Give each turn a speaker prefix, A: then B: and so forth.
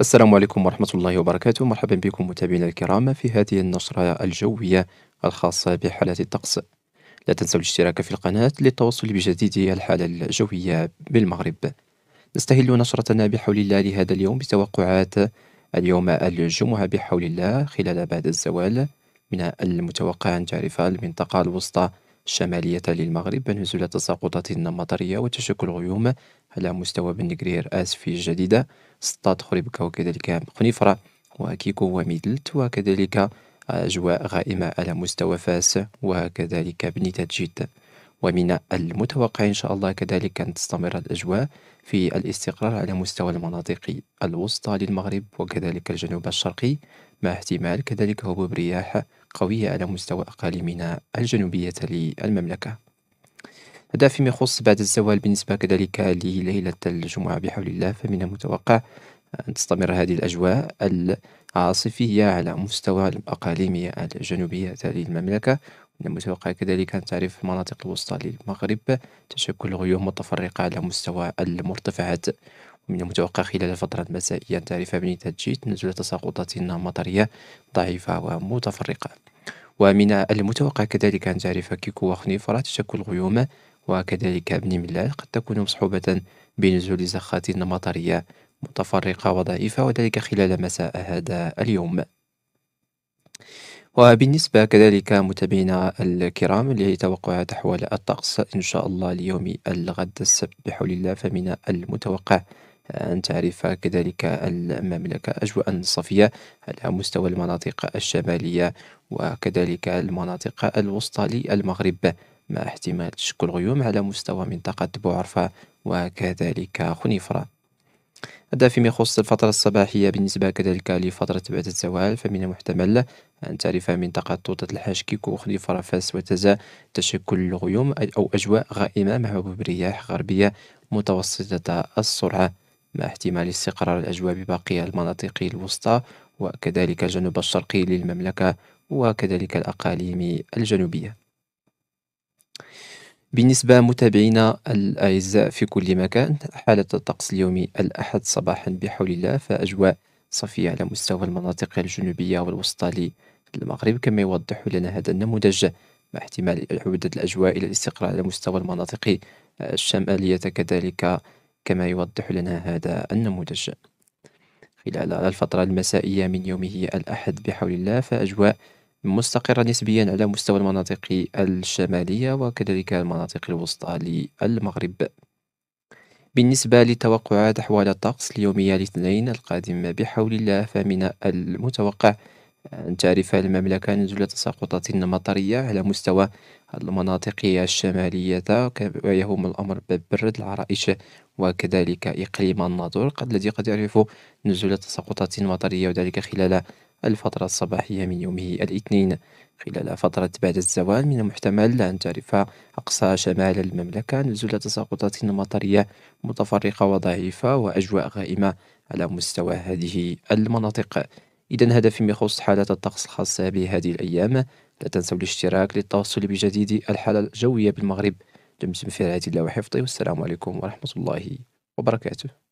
A: السلام عليكم ورحمة الله وبركاته مرحبا بكم متابعينا الكرام في هذه النشرة الجوية الخاصة بحالة الطقس لا تنسوا الاشتراك في القناة للتوصل بجديد الحالة الجوية بالمغرب نستهل نشرتنا بحول الله لهذا اليوم بتوقعات اليوم الجمعة بحول الله خلال بعد الزوال من المتوقع أن تعرف المنطقة الوسطى الشمالية للمغرب بنزول تساقطات مطرية وتشكل غيوم على مستوى بنغرير آسفي الجديدة سطات خريبكا وكذلك قنيفرة وكيكو وميدلت وكذلك أجواء غائمة على مستوى فاس وكذلك بنتاجيت ومن المتوقع إن شاء الله كذلك أن تستمر الأجواء في الاستقرار على مستوى المناطق الوسطى للمغرب وكذلك الجنوب الشرقي مع احتمال كذلك هبوب رياح قوية على مستوى أقاليمنا الجنوبية للمملكة هذا فيما يخص بعد الزوال بالنسبة كذلك لليلة الجمعة بحول الله فمن المتوقع أن تستمر هذه الأجواء العاصفية على مستوى الأقاليم الجنوبية للمملكة من المتوقع كذلك أن تعرف المناطق الوسطى للمغرب تشكل غيوم متفرقة على مستوى المرتفعات ومن المتوقع خلال الفترة المسائية أن تعرف بنتاجيت نزول تساقطات مطرية ضعيفة ومتفرقة ومن المتوقع كذلك أن تعرف كيكو وخنيفرة تشكل غيوم وكذلك ابن ملال قد تكون مصحوبة بنزول زخات مطرية متفرقة وضعيفة وذلك خلال مساء هذا اليوم وبالنسبة كذلك متابعينا الكرام لتوقعات أحوال الطقس إن شاء الله ليوم الغد السبت بحول الله فمن المتوقع أن تعرف كذلك المملكة أجواء صافية على مستوى المناطق الشمالية وكذلك المناطق الوسطى للمغرب مع احتمال تشكل غيوم على مستوى منطقة بوعرفة وكذلك خنيفرة هذا فيما يخص الفترة الصباحية بالنسبة كذلك لفترة بعد الزوال فمن المحتمل أن تعرف منطقة طوطة الحاشكيك وخليفة فاس وتزا تشكل غيوم أو أجواء غائمة مع رياح غربية متوسطة السرعة مع احتمال استقرار الأجواء بباقي المناطق الوسطى وكذلك الجنوب الشرقي للمملكة وكذلك الأقاليم الجنوبية بالنسبة متابعينا الأعزاء في كل مكان حالة الطقس اليومي الأحد صباحا بحول الله فأجواء صافية على مستوى المناطق الجنوبية والوسطى للمغرب كما يوضح لنا هذا النموذج مع احتمال عودة الأجواء إلى الاستقرار على مستوى المناطق الشمالية كذلك كما يوضح لنا هذا النموذج خلال الفترة المسائية من يومه الأحد بحول الله فأجواء مستقرة نسبيا على مستوى المناطق الشمالية وكذلك المناطق الوسطى للمغرب بالنسبة لتوقعات أحوال الطقس اليومية الاثنين القادم بحول الله فمن المتوقع أن تعرف المملكة نزول تساقطات مطرية على مستوى المناطق الشمالية ويهم الأمر ببرد العرائش وكذلك إقليم الناظور قد الذي قد يعرف نزول تساقطات مطرية وذلك خلال الفترة الصباحية من يومه الاثنين خلال فترة بعد الزوال من المحتمل أن تعرف أقصى شمال المملكة نزول تساقطات مطرية متفرقة وضعيفة وأجواء غائمة على مستوى هذه المناطق إذا هذا فيما يخص حالات الطقس الخاصة بهذه الأيام لا تنسوا الاشتراك للتوصل بجديد الحالة الجوية بالمغرب دمتم في رعاية الله وحفظه والسلام عليكم ورحمة الله وبركاته